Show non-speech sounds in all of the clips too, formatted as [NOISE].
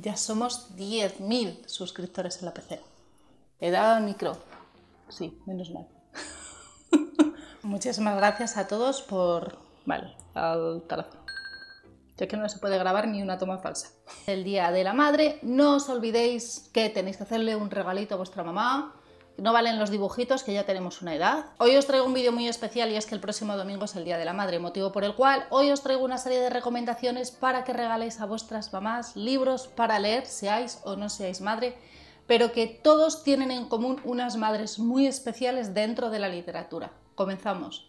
Ya somos 10.000 suscriptores en la PC. He dado micro. Sí, menos mal. [LAUGHS] Muchísimas gracias a todos por... Vale, al teléfono. Ya que no se puede grabar ni una toma falsa. El Día de la Madre, no os olvidéis que tenéis que hacerle un regalito a vuestra mamá, no valen los dibujitos, que ya tenemos una edad. Hoy os traigo un vídeo muy especial y es que el próximo domingo es el Día de la Madre, motivo por el cual hoy os traigo una serie de recomendaciones para que regaléis a vuestras mamás libros para leer, seáis o no seáis madre pero que todos tienen en común unas madres muy especiales dentro de la literatura. Comenzamos.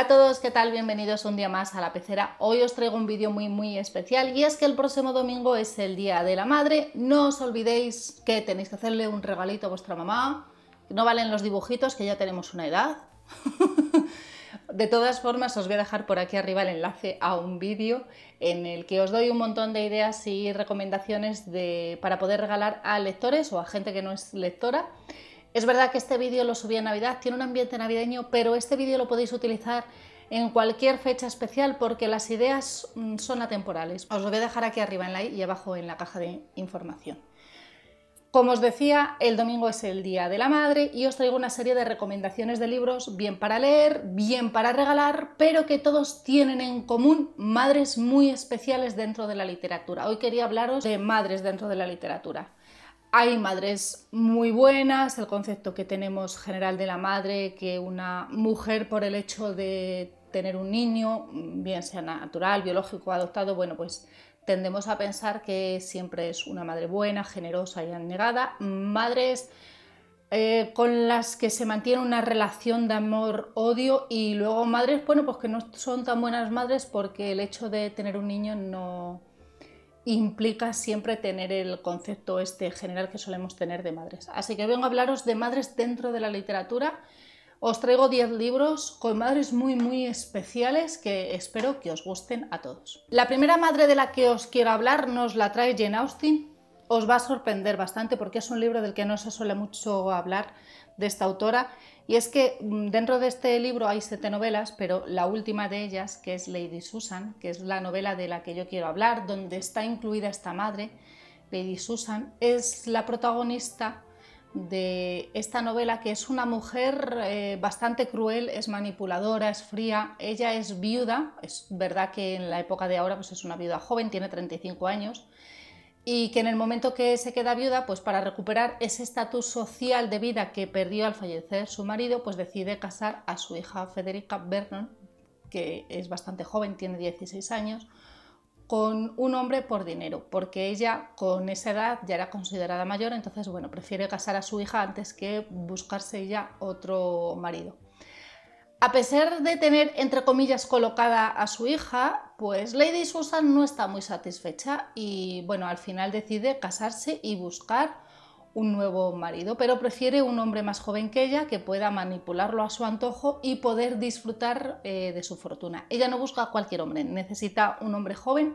Hola a todos, ¿qué tal? Bienvenidos un día más a La Pecera. Hoy os traigo un vídeo muy muy especial y es que el próximo domingo es el Día de la Madre. No os olvidéis que tenéis que hacerle un regalito a vuestra mamá. No valen los dibujitos, que ya tenemos una edad. [LAUGHS] de todas formas, os voy a dejar por aquí arriba el enlace a un vídeo en el que os doy un montón de ideas y recomendaciones para poder regalar a lectores o a gente que no es lectora. Es verdad que este vídeo lo subí en Navidad, tiene un ambiente navideño, pero este vídeo lo podéis utilizar en cualquier fecha especial porque las ideas mm, son atemporales. Os lo voy a dejar aquí arriba en la y abajo en la caja de información. Como os decía, el domingo es el Día de la Madre y os traigo una serie de recomendaciones de libros bien para leer, bien para regalar, pero que todos tienen en común madres muy especiales dentro de la literatura. Hoy quería hablaros de madres dentro de la literatura. Hay madres muy buenas, el concepto que tenemos general de la madre, que una mujer por el hecho de tener un niño, bien sea natural, biológico, adoptado, bueno, pues tendemos a pensar que siempre es una madre buena, generosa y anegada. Madres eh, con las que se mantiene una relación de amor-odio y luego madres, bueno, pues que no son tan buenas madres porque el hecho de tener un niño no, implica siempre tener el concepto este general que solemos tener de madres. Así que vengo a hablaros de madres dentro de la literatura. Os traigo 10 libros con madres muy muy especiales que espero que os gusten a todos. La primera madre de la que os quiero hablar nos la trae Jane Austen. Os va a sorprender bastante porque es un libro del que no se suele mucho hablar de esta autora. Y es que mm, dentro de este libro hay siete novelas, pero la última de ellas, que es Lady Susan, que es la novela de la que yo quiero hablar, donde está incluida esta madre, Lady Susan, es la protagonista de esta novela que es una mujer eh, bastante cruel, es manipuladora, es fría, ella es viuda, es verdad que en la época de ahora pues es una viuda joven, tiene 35 años, y que en el momento que se queda viuda, pues para recuperar ese estatus social de vida que perdió al fallecer su marido, pues decide casar a su hija Federica Vernon, que es bastante joven, tiene 16 años, con un hombre por dinero, porque ella con esa edad ya era considerada mayor, entonces bueno, prefiere casar a su hija antes que buscarse ya otro marido. A pesar de tener, entre comillas, colocada a su hija, pues Lady Susan no está muy satisfecha y bueno, al final decide casarse y buscar un nuevo marido, pero prefiere un hombre más joven que ella que pueda manipularlo a su antojo y poder disfrutar eh, de su fortuna. Ella no busca a cualquier hombre, necesita un hombre joven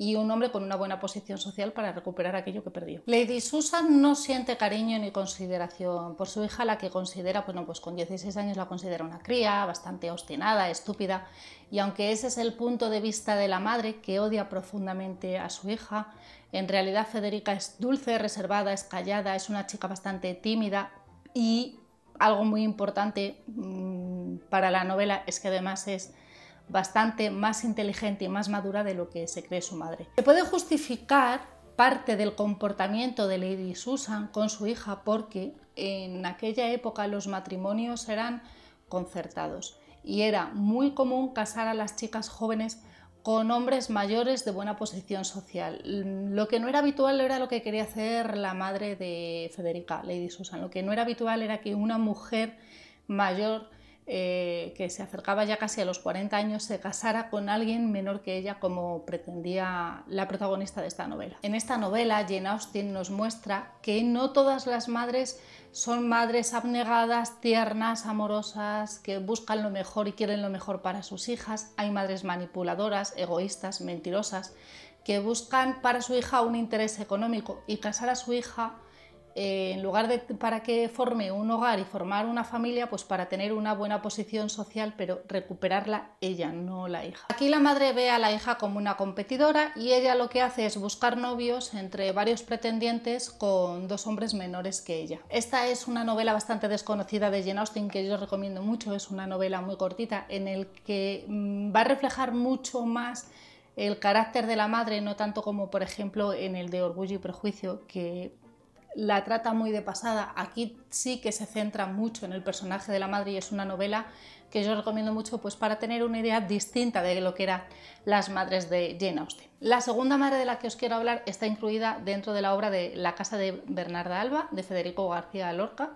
y un hombre con una buena posición social para recuperar aquello que perdió. Lady Susan no siente cariño ni consideración por su hija, la que considera, bueno, pues con 16 años la considera una cría, bastante obstinada, estúpida, y aunque ese es el punto de vista de la madre, que odia profundamente a su hija, en realidad Federica es dulce, reservada, es callada, es una chica bastante tímida y algo muy importante mm, para la novela es que además es bastante más inteligente y más madura de lo que se cree su madre. Se puede justificar parte del comportamiento de Lady Susan con su hija porque en aquella época los matrimonios eran concertados y era muy común casar a las chicas jóvenes con hombres mayores de buena posición social. Lo que no era habitual era lo que quería hacer la madre de Federica, Lady Susan. Lo que no era habitual era que una mujer mayor eh, que se acercaba ya casi a los 40 años, se casara con alguien menor que ella, como pretendía la protagonista de esta novela. En esta novela, Jane Austen nos muestra que no todas las madres son madres abnegadas, tiernas, amorosas, que buscan lo mejor y quieren lo mejor para sus hijas. Hay madres manipuladoras, egoístas, mentirosas, que buscan para su hija un interés económico y casar a su hija eh, en lugar de para que forme un hogar y formar una familia, pues para tener una buena posición social, pero recuperarla ella, no la hija. Aquí la madre ve a la hija como una competidora y ella lo que hace es buscar novios entre varios pretendientes con dos hombres menores que ella. Esta es una novela bastante desconocida de Jane Austen que yo recomiendo mucho, es una novela muy cortita en el que mm, va a reflejar mucho más el carácter de la madre, no tanto como por ejemplo en el de Orgullo y Prejuicio, que la trata muy de pasada. Aquí sí que se centra mucho en el personaje de la madre y es una novela que yo recomiendo mucho pues para tener una idea distinta de lo que eran las madres de Jane Austen. La segunda madre de la que os quiero hablar está incluida dentro de la obra de La casa de Bernarda Alba de Federico García Lorca.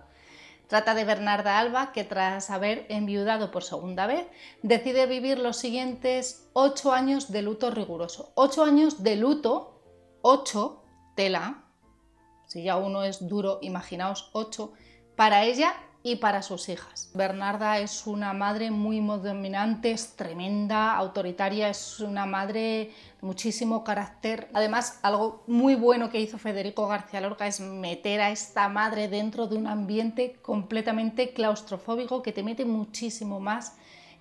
Trata de Bernarda Alba que tras haber enviudado por segunda vez decide vivir los siguientes ocho años de luto riguroso. Ocho años de luto, ocho tela, si ya uno es duro, imaginaos ocho para ella y para sus hijas. Bernarda es una madre muy dominante, es tremenda, autoritaria, es una madre de muchísimo carácter. Además, algo muy bueno que hizo Federico García Lorca es meter a esta madre dentro de un ambiente completamente claustrofóbico que te mete muchísimo más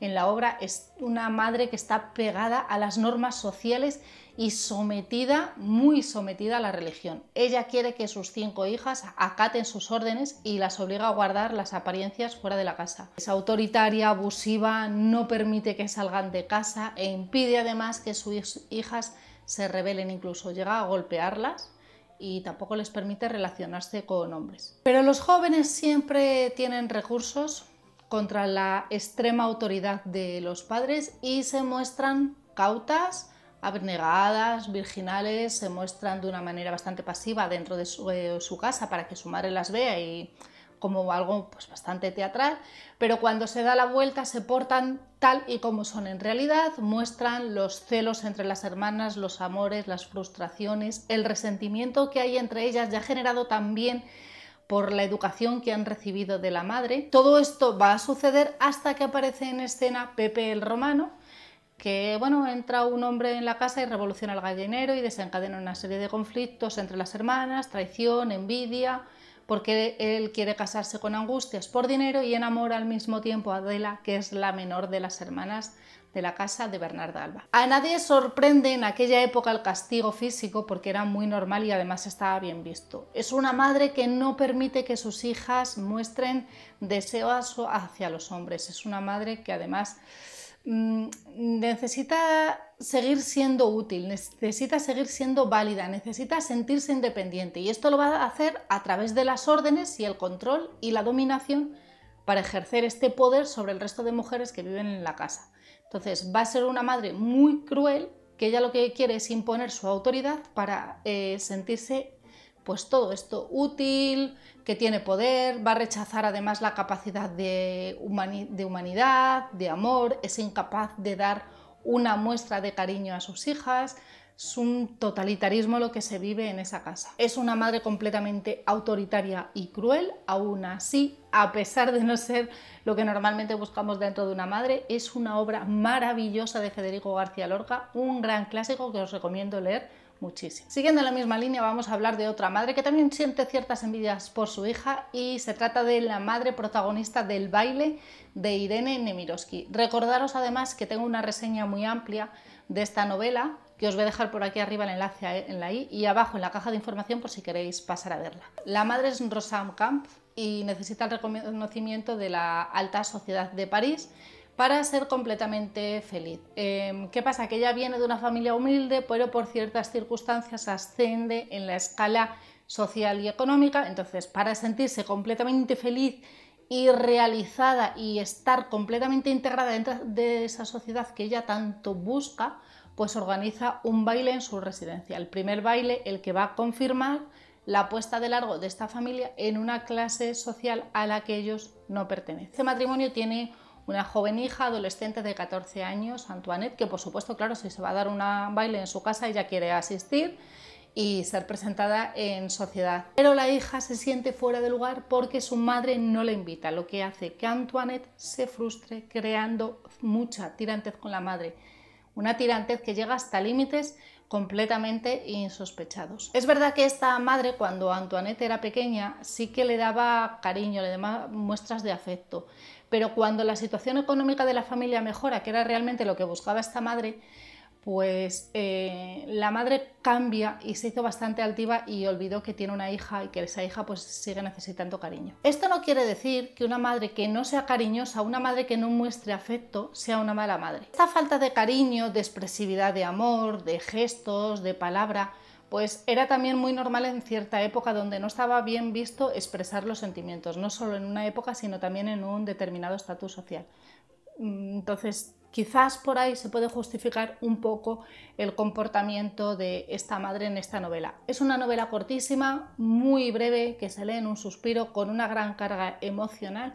en la obra es una madre que está pegada a las normas sociales y sometida, muy sometida a la religión. Ella quiere que sus cinco hijas acaten sus órdenes y las obliga a guardar las apariencias fuera de la casa. Es autoritaria, abusiva, no permite que salgan de casa e impide además que sus hijas se rebelen, incluso llega a golpearlas y tampoco les permite relacionarse con hombres. Pero los jóvenes siempre tienen recursos contra la extrema autoridad de los padres y se muestran cautas, abnegadas, virginales, se muestran de una manera bastante pasiva dentro de eh, su, casa para que su madre las vea y como algo pues, bastante teatral, pero cuando se da la vuelta se portan tal y como son en realidad, muestran los celos entre las hermanas, los amores, las frustraciones, el resentimiento que hay entre ellas ya generado también por la educación que han recibido de la madre. Todo esto va a suceder hasta que aparece en escena Pepe el Romano, que bueno, entra un hombre en la casa y revoluciona el gallinero y desencadena una serie de conflictos entre las hermanas, traición, envidia, porque él quiere casarse con Angustias por dinero y enamora al mismo tiempo a Adela, que es la menor de las hermanas de la casa de Bernarda Alba. A nadie sorprende en aquella época el castigo físico porque era muy normal y además estaba bien visto. Es una madre que no permite que sus hijas muestren deseo hacia los hombres. Es una madre que además mm, necesita seguir siendo útil, necesita seguir siendo válida, necesita sentirse independiente y esto lo va a hacer a través de las órdenes y el control y la dominación para ejercer este poder sobre el resto de mujeres que viven en la casa. Entonces va a ser una madre muy cruel que ella lo que quiere es imponer su autoridad para eh, sentirse pues todo esto útil, que tiene poder, va a rechazar además la capacidad de humanidad, de amor, es incapaz de dar una muestra de cariño a sus hijas, es un totalitarismo lo que se vive en esa casa. Es una madre completamente autoritaria y cruel, aún así, a pesar de no ser lo que normalmente buscamos dentro de una madre, es una obra maravillosa de Federico García Lorca, un gran clásico que os recomiendo leer muchísimo. Siguiendo la misma línea, vamos a hablar de otra madre que también siente ciertas envidias por su hija y se trata de la madre protagonista del baile de Irene Nemirovsky. Recordaros además que tengo una reseña muy amplia de esta novela que os voy a dejar por aquí arriba el enlace e, en la i y abajo en la caja de información por si queréis pasar a verla. La madre es Rosa Camp y necesita el reconocimiento de la alta sociedad de París para ser completamente feliz. Em, ¿Qué pasa? Que ella viene de una familia humilde, pero por ciertas circunstancias asciende en la escala social y económica, entonces para sentirse completamente feliz y realizada y estar completamente integrada dentro de esa sociedad que ella tanto busca, pues organiza un baile en su residencia. El primer baile, el que va a confirmar la puesta de largo de esta familia en una clase social a la que ellos no pertenecen. Este matrimonio tiene una joven hija adolescente de 14 años, Antoinette, que por supuesto, claro, si se va a dar un baile en su casa, ella quiere asistir y ser presentada en sociedad. Pero la hija se siente fuera de lugar porque su madre no la invita, lo que hace que Antoinette se frustre creando mucha tirantez con la madre una tirantez que llega hasta límites completamente insospechados. Es verdad que esta madre, cuando Antoinette era pequeña, sí que le daba cariño, le daba muestras de afecto, pero cuando la situación económica de la familia mejora, que era realmente lo que buscaba esta madre, pues eh, la madre cambia y se hizo bastante altiva y olvidó que tiene una hija y que esa hija pues sigue necesitando cariño. Esto no quiere decir que una madre que no sea cariñosa, una madre que no muestre afecto, sea una mala madre. Esta falta de cariño, de expresividad de amor, de gestos, de palabra, pues era también muy normal en cierta época donde no estaba bien visto expresar los sentimientos, no solo en una época, sino también en un determinado estatus social. Mm, entonces, Quizás por ahí se puede justificar un poco el comportamiento de esta madre en esta novela. Es una novela cortísima, muy breve, que se lee en un suspiro, con una gran carga emocional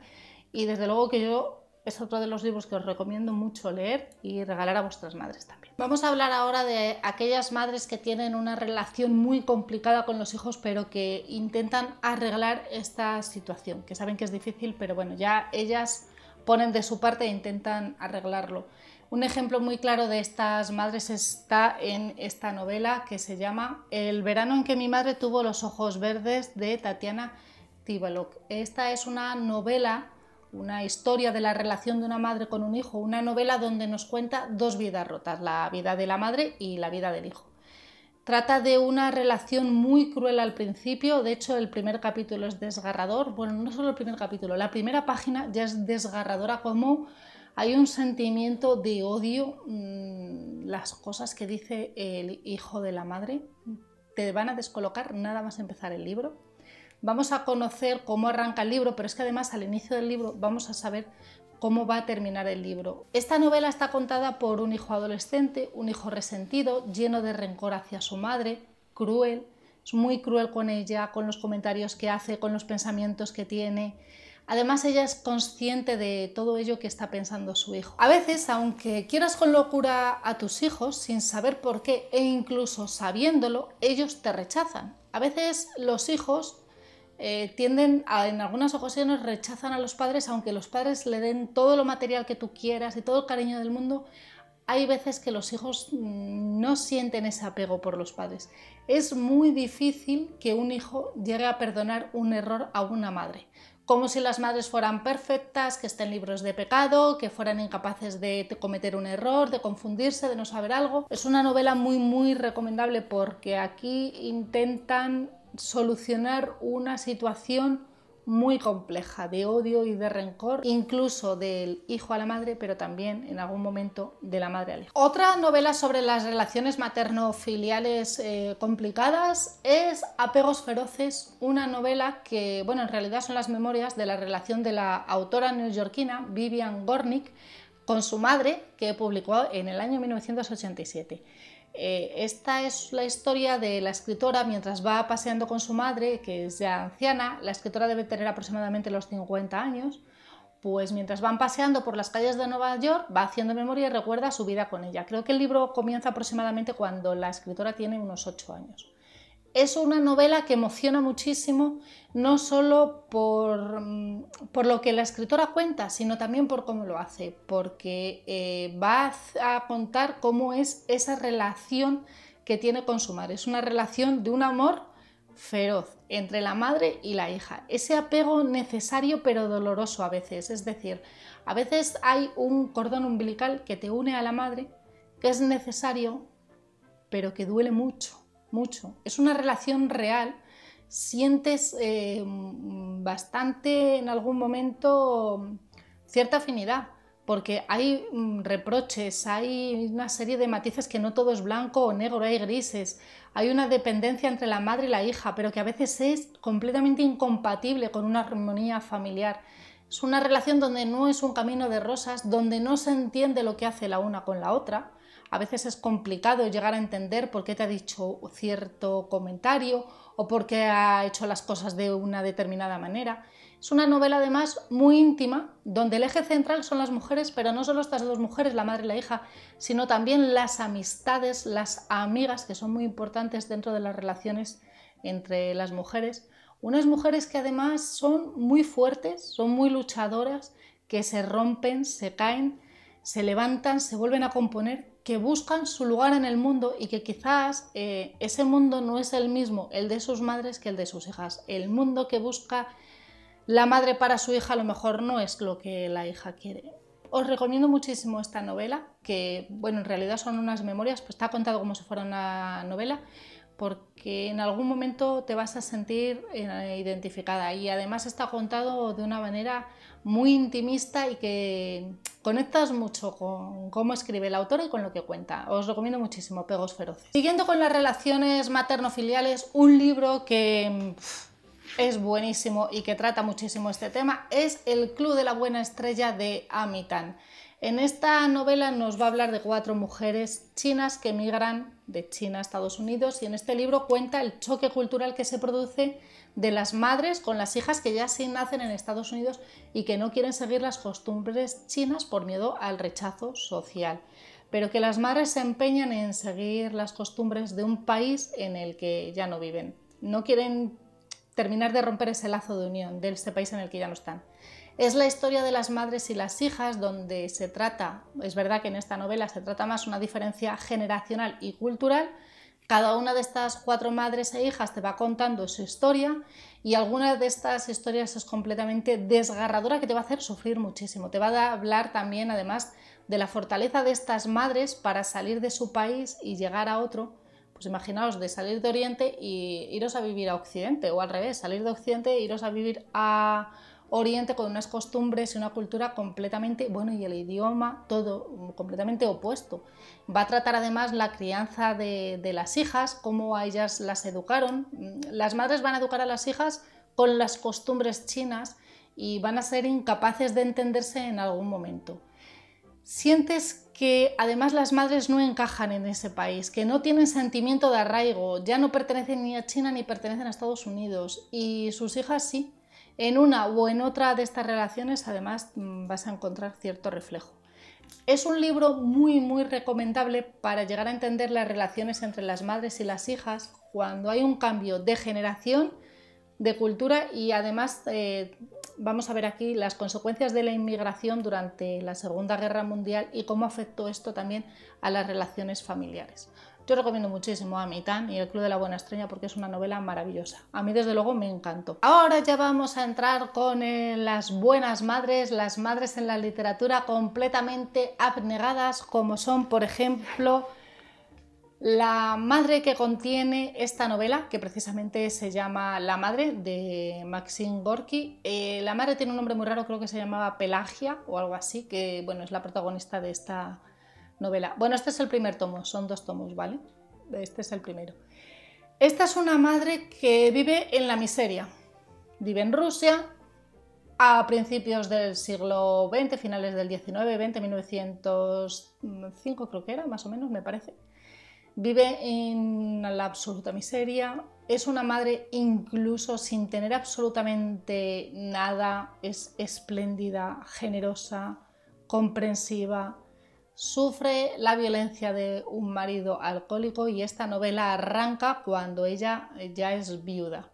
y desde luego que yo es otro de los libros que os recomiendo mucho leer y regalar a vuestras madres también. Vamos a hablar ahora de aquellas madres que tienen una relación muy complicada con los hijos, pero que intentan arreglar esta situación, que saben que es difícil, pero bueno, ya ellas ponen de su parte e intentan arreglarlo. Un ejemplo muy claro de estas madres está en esta novela que se llama El verano en que mi madre tuvo los ojos verdes de Tatiana Tibaloc. Esta es una novela, una historia de la relación de una madre con un hijo, una novela donde nos cuenta dos vidas rotas, la vida de la madre y la vida del hijo. Trata de una relación muy cruel al principio, de hecho el primer capítulo es desgarrador, bueno, no solo el primer capítulo, la primera página ya es desgarradora como hay un sentimiento de odio, mm, las cosas que dice el hijo de la madre te van a descolocar nada más empezar el libro. Vamos a conocer cómo arranca el libro, pero es que además al inicio del libro vamos a saber cómo va a terminar el libro. Esta novela está contada por un hijo adolescente, un hijo resentido, lleno de rencor hacia su madre, cruel, es muy cruel con ella, con los comentarios que hace, con los pensamientos que tiene. Además, ella es consciente de todo ello que está pensando su hijo. A veces, aunque quieras con locura a tus hijos, sin saber por qué e incluso sabiéndolo, ellos te rechazan. A veces los hijos eh, tienden a, en algunas ocasiones rechazan a los padres, aunque los padres le den todo lo material que tú quieras y todo el cariño del mundo, hay veces que los hijos mm, no sienten ese apego por los padres. Es muy difícil que un hijo llegue a perdonar un error a una madre. Como si las madres fueran perfectas, que estén libros de pecado, que fueran incapaces de cometer un error, de confundirse, de no saber algo. Es una novela muy, muy recomendable porque aquí intentan solucionar una situación muy compleja de odio y de rencor, incluso del hijo a la madre, pero también en algún momento de la madre al hijo. Otra novela sobre las relaciones materno-filiales eh, complicadas es Apegos Feroces, una novela que, bueno, en realidad son las memorias de la relación de la autora neoyorquina Vivian Gornick con su madre, que publicó en el año 1987. Eh, esta es la historia de la escritora mientras va paseando con su madre, que es ya anciana. La escritora debe tener aproximadamente los 50 años. Pues mientras van paseando por las calles de Nueva York, va haciendo memoria y recuerda su vida con ella. Creo que el libro comienza aproximadamente cuando la escritora tiene unos 8 años. Es una novela que emociona muchísimo, no solo mm, por, lo que la escritora cuenta, sino también por cómo lo hace, porque eh, va a contar cómo es esa relación que tiene con su madre. Es una relación de un amor feroz entre la madre y la hija. Ese apego necesario pero doloroso a veces. Es decir, a veces hay un cordón umbilical que te une a la madre, que es necesario, pero que duele mucho mucho. Es una relación real. Sientes eh, bastante en algún momento cierta afinidad, porque hay mm, reproches, hay una serie de matices que no todo es blanco o negro, hay grises, hay una dependencia entre la madre y la hija, pero que a veces es completamente incompatible con una armonía familiar. Es una relación donde no es un camino de rosas, donde no se entiende lo que hace la una con la otra a veces es complicado llegar a entender por qué te ha dicho cierto comentario o por qué ha hecho las cosas de una determinada manera. Es una novela además muy íntima, donde el eje central son las mujeres, pero no solo estas dos mujeres, la madre y la hija, sino también las amistades, las amigas, que son muy importantes dentro de las relaciones entre las mujeres. Unas mujeres que además son muy fuertes, son muy luchadoras, que se rompen, se caen, se levantan, se vuelven a componer, que buscan su lugar en el mundo y que quizás eh, ese mundo no es el mismo, el de sus madres, que el de sus hijas. El mundo que busca la madre para su hija a lo mejor no es lo que la hija quiere. Os recomiendo muchísimo esta novela, que bueno, en realidad son unas memorias, pues está contado como si fuera una novela, porque en algún momento te vas a sentir eh, identificada y además está contado de una manera muy intimista y que conectas mucho con cómo escribe el autor y con lo que cuenta. Os recomiendo muchísimo Pegos Feroces. Siguiendo con las relaciones materno-filiales, un libro que es buenísimo y que trata muchísimo este tema es El Club de la Buena Estrella de Amitan. En esta novela nos va a hablar de cuatro mujeres chinas que emigran de China a Estados Unidos y en este libro cuenta el choque cultural que se produce de las madres con las hijas que ya sí nacen en Estados Unidos y que no quieren seguir las costumbres chinas por miedo al rechazo social. Pero que las madres se empeñan en seguir las costumbres de un país en el que ya no viven. No quieren terminar de romper ese lazo de unión de ese país en el que ya no están. Es la historia de las madres y las hijas donde se trata, es verdad que en esta novela se trata más una diferencia generacional y cultural, cada una de estas cuatro madres e hijas te va contando su historia y alguna de estas historias es completamente desgarradora que te va a hacer sufrir muchísimo. Te va a hablar también además de la fortaleza de estas madres para salir de su país y llegar a otro. Pues imaginaos de salir de Oriente y iros a vivir a Occidente o al revés, salir de Occidente e iros a vivir a Oriente con unas costumbres y una cultura completamente, bueno, y el idioma, todo completamente opuesto. Va a tratar además la crianza de, las hijas, cómo a ellas las educaron. Las madres van a educar a las hijas con las costumbres chinas y van a ser incapaces de entenderse en algún momento. Sientes que además las madres no encajan en ese país, que no tienen sentimiento de arraigo, ya no pertenecen ni a China ni pertenecen a Estados Unidos y sus hijas sí, en una o en otra de estas relaciones además mm, vas a encontrar cierto reflejo. Es un libro muy muy recomendable para llegar a entender las relaciones entre las madres y las hijas cuando hay un cambio de generación, de cultura y además eh, vamos a ver aquí las consecuencias de la inmigración durante la Segunda Guerra Mundial y cómo afectó esto también a las relaciones familiares. Yo recomiendo muchísimo a Mitán y El Club de la Buena Estrella porque es una novela maravillosa. A mí desde luego me encantó. Ahora ya vamos a entrar con eh, las buenas madres, las madres en la literatura completamente abnegadas como son por ejemplo la madre que contiene esta novela, que precisamente se llama La Madre de Maxine Gorky, eh, la madre tiene un nombre muy raro, creo que se llamaba Pelagia o algo así, que bueno, es la protagonista de esta, novela. Bueno, este es el primer tomo, son dos tomos, ¿vale? Este es el primero. Esta es una madre que vive en la miseria. Vive en Rusia a principios del siglo XX, finales del XIX, 20, 1905 creo que era, más o menos, me parece. Vive en la absoluta miseria. Es una madre incluso sin tener absolutamente nada. Es espléndida, generosa, comprensiva, sufre la violencia de un marido alcohólico y esta novela arranca cuando ella ya es viuda.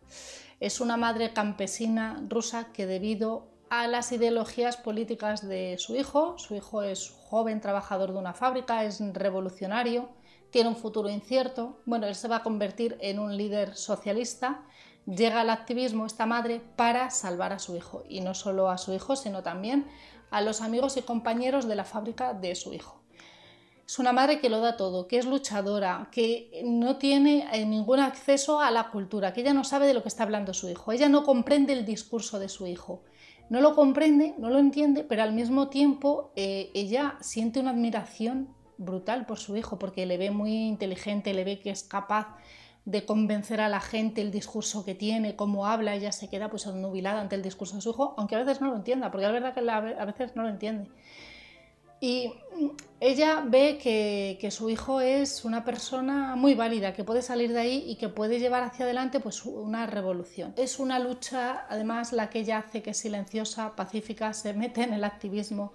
Es una madre campesina rusa que debido a las ideologías políticas de su hijo, su hijo es joven trabajador de una fábrica, es revolucionario, tiene un futuro incierto, bueno, él se va a convertir en un líder socialista, llega al activismo esta madre para salvar a su hijo y no solo a su hijo, sino también a los amigos y compañeros de la fábrica de su hijo. Es una madre que lo da todo, que es luchadora, que no tiene eh, ningún acceso a la cultura, que ella no sabe de lo que está hablando su hijo, ella no comprende el discurso de su hijo. No lo comprende, no lo entiende, pero al mismo tiempo eh, ella siente una admiración brutal por su hijo, porque le ve muy inteligente, le ve que es capaz de convencer a la gente el discurso que tiene, cómo habla, ella se queda pues nubilada ante el discurso de su hijo, aunque a veces no lo entienda, porque es verdad que a veces no lo entiende. Y mm, ella ve que, su hijo es una persona muy válida, que puede salir de ahí y que puede llevar hacia adelante pues, una revolución. Es una lucha, además, la que ella hace que es silenciosa, pacífica, se mete en el activismo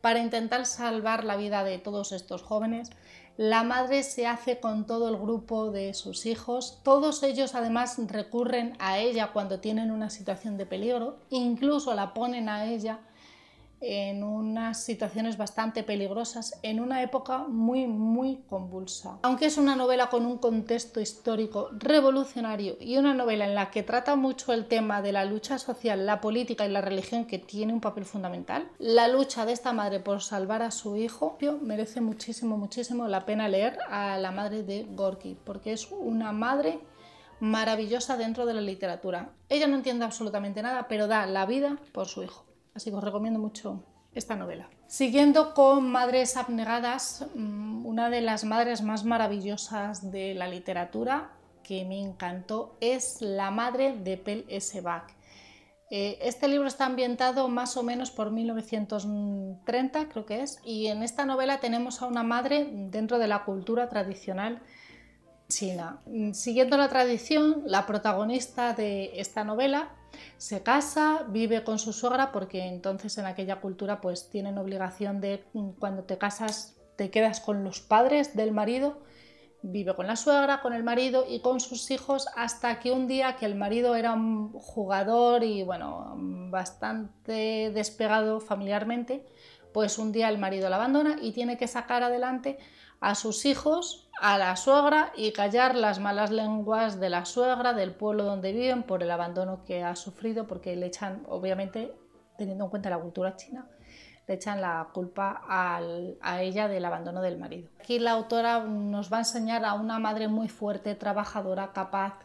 para intentar salvar la vida de todos estos jóvenes la madre se hace con todo el grupo de sus hijos. Todos ellos además recurren a ella cuando tienen una situación de peligro. Incluso la ponen a ella en unas situaciones bastante peligrosas, en una época muy, muy convulsa. Aunque es una novela con un contexto histórico revolucionario y una novela en la que trata mucho el tema de la lucha social, la política y la religión, que tiene un papel fundamental, la lucha de esta madre por salvar a su hijo merece muchísimo, muchísimo la pena leer a la madre de Gorky, porque es una madre maravillosa dentro de la literatura. Ella no entiende absolutamente nada, pero da la vida por su hijo. Así que os recomiendo mucho esta novela. Siguiendo con Madres Abnegadas, mm, una de las madres más maravillosas de la literatura que me encantó es La Madre de Pel S. Bach. Eh, este libro está ambientado más o menos por 1930, creo que es, y en esta novela tenemos a una madre dentro de la cultura tradicional china. Mm, siguiendo la tradición, la protagonista de esta novela se casa, vive con su suegra porque entonces en aquella cultura pues tienen obligación de mm, cuando te casas te quedas con los padres del marido, vive con la suegra, con el marido y con sus hijos hasta que un día que el marido era un jugador y bueno, bastante despegado familiarmente, pues un día el marido la abandona y tiene que sacar adelante a sus hijos, a la suegra y callar las malas lenguas de la suegra del pueblo donde viven por el abandono que ha sufrido, porque le echan, obviamente, teniendo en cuenta la cultura china, le echan la culpa a ella del abandono del marido. Aquí la autora nos va a enseñar a una madre muy fuerte, trabajadora, capaz,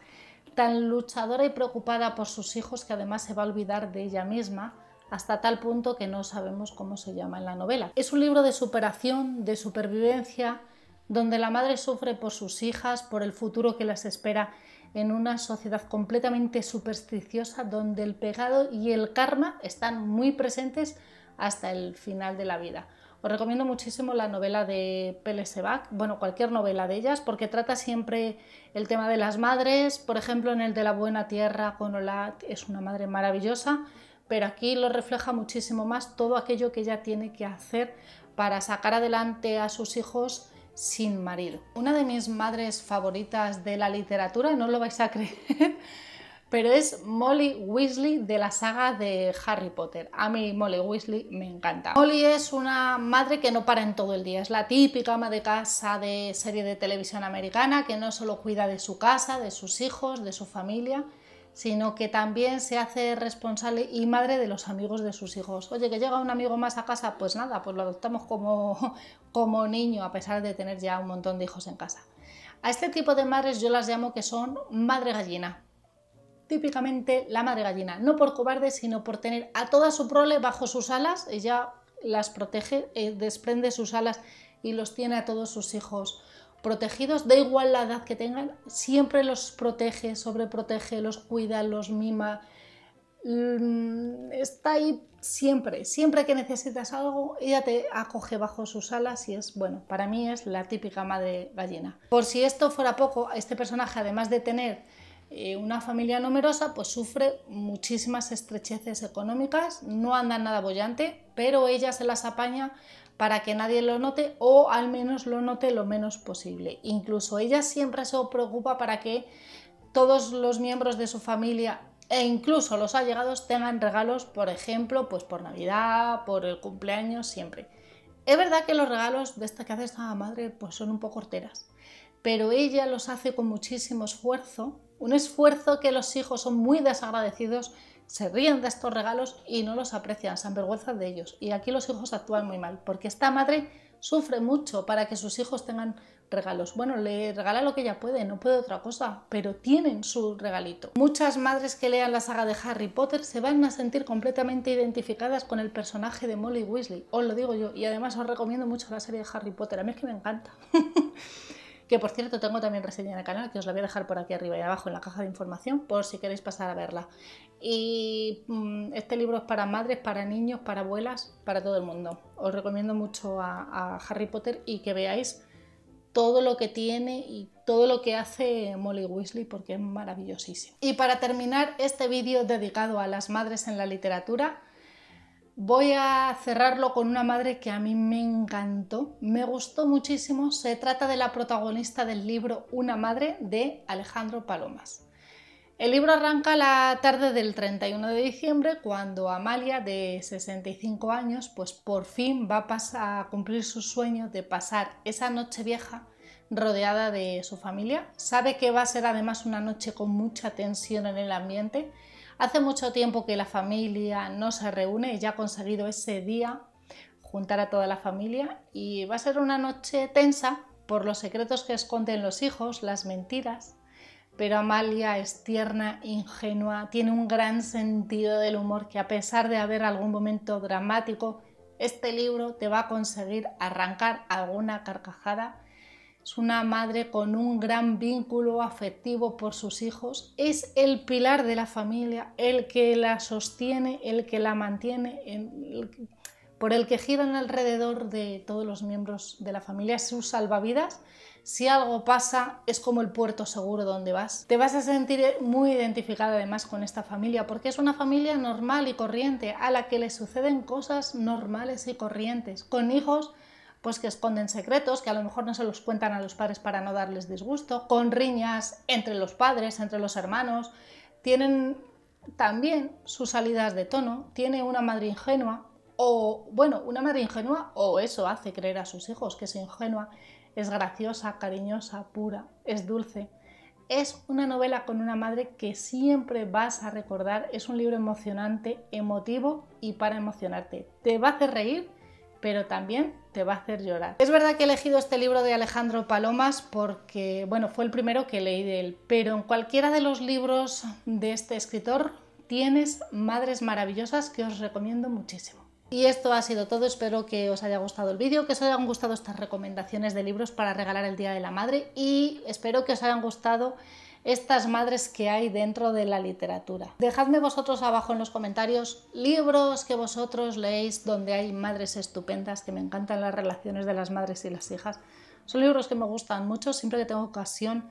tan luchadora y preocupada por sus hijos que además se va a olvidar de ella misma hasta tal punto que no sabemos cómo se llama en la novela. Es un libro de superación, de supervivencia, donde la madre sufre por sus hijas, por el futuro que las espera, en una sociedad completamente supersticiosa donde el pecado y el karma están muy presentes hasta el final de la vida. Os recomiendo muchísimo la novela de Pele Sebac, bueno, cualquier novela de ellas, porque trata siempre el tema de las madres, por ejemplo, en el de La Buena Tierra, con Olat es una madre maravillosa, pero aquí lo refleja muchísimo más todo aquello que ella tiene que hacer para sacar adelante a sus hijos sin marido. Una de mis madres favoritas de la literatura, no lo vais a creer, [LAUGHS] pero es Molly Weasley de la saga de Harry Potter. A mí Molly Weasley me encanta. Molly es una madre que no para en todo el día, es la típica ama de casa de serie de televisión americana que no solo cuida de su casa, de sus hijos, de su familia, sino que también se hace responsable y madre de los amigos de sus hijos. Oye, que llega un amigo más a casa, pues nada, pues lo adoptamos como, [LAUGHS] como niño, a pesar de tener ya un montón de hijos en casa. A este tipo de madres yo las llamo que son madre gallina. Típicamente la madre gallina, no por cobarde, sino por tener a toda su prole bajo sus alas, ella las protege, eh, desprende sus alas y los tiene a todos sus hijos protegidos, da igual la edad que tengan, siempre los protege, sobreprotege, los cuida, los mima. Mm, está ahí siempre, siempre que necesitas algo, ella te acoge bajo sus alas y es, bueno, para mí es la típica madre gallina. Por si esto fuera poco, este personaje, además de tener eh, una familia numerosa, pues sufre muchísimas estrecheces económicas, no anda nada bollante, pero ella se las apaña para que nadie lo note o al menos lo note lo menos posible. Incluso ella siempre se preocupa para que todos los miembros de su familia e incluso los allegados tengan regalos, por ejemplo, pues por Navidad, por el cumpleaños, siempre. Es verdad que los regalos de esta que hace esta madre pues son un poco horteras, pero ella los hace con muchísimo esfuerzo, un esfuerzo que los hijos son muy desagradecidos se ríen de estos regalos y no los aprecian, se avergüenzan de ellos. Y aquí los hijos actúan muy mal, porque esta madre sufre mucho para que sus hijos tengan regalos. Bueno, le regala lo que ella puede, no puede otra cosa, pero tienen su regalito. Muchas madres que lean la saga de Harry Potter se van a sentir completamente identificadas con el personaje de Molly Weasley, os lo digo yo, y además os recomiendo mucho la serie de Harry Potter, a mí es que me encanta. [LAUGHS] que por cierto tengo también reseña en el canal, que os la voy a dejar por aquí arriba y abajo en la caja de información, por si queréis pasar a verla. Y mm, este libro es para madres, para niños, para abuelas, para todo el mundo. Os recomiendo mucho a, a Harry Potter y que veáis todo lo que tiene y todo lo que hace Molly Weasley porque es maravillosísimo. Y para terminar este vídeo dedicado a las madres en la literatura, Voy a cerrarlo con una madre que a mí me encantó, me gustó muchísimo. Se trata de la protagonista del libro Una madre de Alejandro Palomas. El libro arranca la tarde del 31 de diciembre cuando Amalia, de 65 años, pues por fin va a, a cumplir su sueño de pasar esa noche vieja rodeada de su familia. Sabe que va a ser además una noche con mucha tensión en el ambiente Hace mucho tiempo que la familia no se reúne y ya ha conseguido ese día juntar a toda la familia y va a ser una noche tensa por los secretos que esconden los hijos, las mentiras, pero Amalia es tierna, ingenua, tiene un gran sentido del humor que a pesar de haber algún momento dramático, este libro te va a conseguir arrancar alguna carcajada es una madre con un gran vínculo afectivo por sus hijos, es el pilar de la familia, el que la sostiene, el que la mantiene, por el que giran alrededor de todos los miembros de la familia, sus salvavidas. Si algo pasa, es como el puerto seguro donde vas. Te vas a sentir muy identificada además con esta familia, porque es una familia normal y corriente, a la que le suceden cosas normales y corrientes, con hijos pues que esconden secretos, que a lo mejor no se los cuentan a los padres para no darles disgusto, con riñas entre los padres, entre los hermanos, tienen también sus salidas de tono, tiene una madre ingenua, o bueno, una madre ingenua, o eso hace creer a sus hijos que es ingenua, es graciosa, cariñosa, pura, es dulce. Es una novela con una madre que siempre vas a recordar, es un libro emocionante, emotivo y para emocionarte. Te va a hacer reír, pero también te va a hacer llorar. Es verdad que he elegido este libro de Alejandro Palomas porque, bueno, fue el primero que leí de él, pero en cualquiera de los libros de este escritor tienes madres maravillosas que os recomiendo muchísimo. Y esto ha sido todo, espero que os haya gustado el vídeo, que os hayan gustado estas recomendaciones de libros para regalar el Día de la Madre y espero que os hayan gustado estas madres que hay dentro de la literatura. Dejadme vosotros abajo en los comentarios libros que vosotros leéis donde hay madres estupendas, que me encantan las relaciones de las madres y las hijas. Son libros que me gustan mucho, siempre que tengo ocasión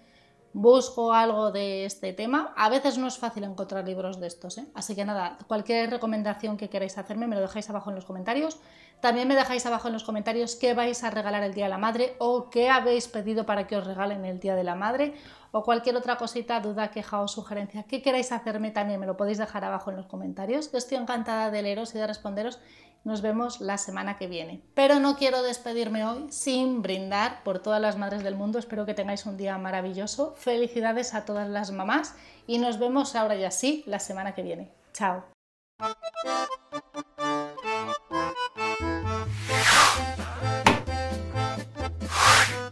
busco algo de este tema. A veces no es fácil encontrar libros de estos, ¿eh? así que nada, cualquier recomendación que queráis hacerme me lo dejáis abajo en los comentarios. También me dejáis abajo en los comentarios qué vais a regalar el Día de la Madre o qué habéis pedido para que os regalen el Día de la Madre o cualquier otra cosita, duda, queja o sugerencia que queráis hacerme también me lo podéis dejar abajo en los comentarios. Estoy encantada de leeros y de responderos nos vemos la semana que viene. Pero no quiero despedirme hoy sin brindar por todas las madres del mundo. Espero que tengáis un día maravilloso. Felicidades a todas las mamás y nos vemos ahora y así la semana que viene. Chao.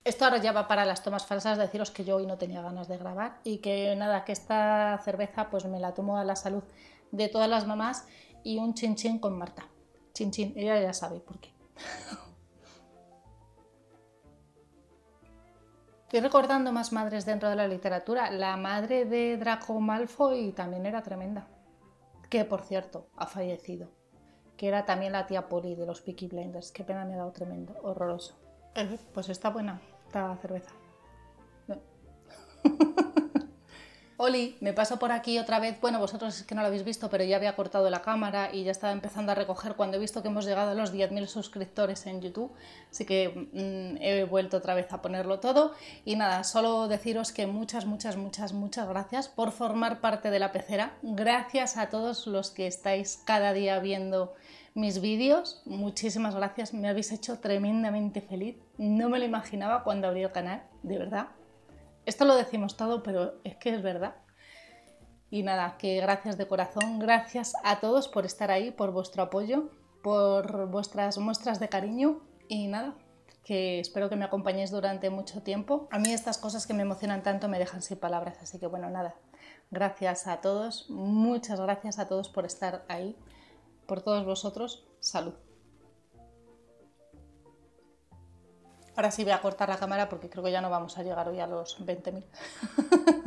Esto ahora ya va para las tomas falsas, deciros que yo hoy no tenía ganas de grabar y que nada, que esta cerveza pues me la tomo a la salud de todas las mamás y un chin chin con Marta ella ya sabe por qué. Estoy recordando más madres dentro de la literatura. La madre de Draco Malfoy también era tremenda. Que por cierto, ha fallecido. Que era también la tía Polly de los Peaky Blinders. Qué pena me ha dado tremendo, horroroso. Eh, pues está buena esta cerveza. [LAUGHS] Oli, me paso por aquí otra vez. Bueno, vosotros es que no lo habéis visto, pero ya había cortado la cámara y ya estaba empezando a recoger cuando he visto que hemos llegado a los 10.000 suscriptores en YouTube. Así que mm, he vuelto otra vez a ponerlo todo. Y nada, solo deciros que muchas, muchas, muchas, muchas gracias por formar parte de la pecera. Gracias a todos los que estáis cada día viendo mis vídeos. Muchísimas gracias, me habéis hecho tremendamente feliz. No me lo imaginaba cuando abrí el canal, de verdad. Esto lo decimos todo, pero es que es verdad. Y nada, que gracias de corazón, gracias a todos por estar ahí, por vuestro apoyo, por vuestras muestras de cariño y nada, que espero que me acompañéis durante mucho tiempo. A mí estas cosas que me emocionan tanto me dejan sin palabras, así que bueno, nada, gracias a todos, muchas gracias a todos por estar ahí, por todos vosotros, salud. Ahora sí voy a cortar la cámara porque creo que ya no vamos a llegar hoy a los 20.000. [LAUGHS]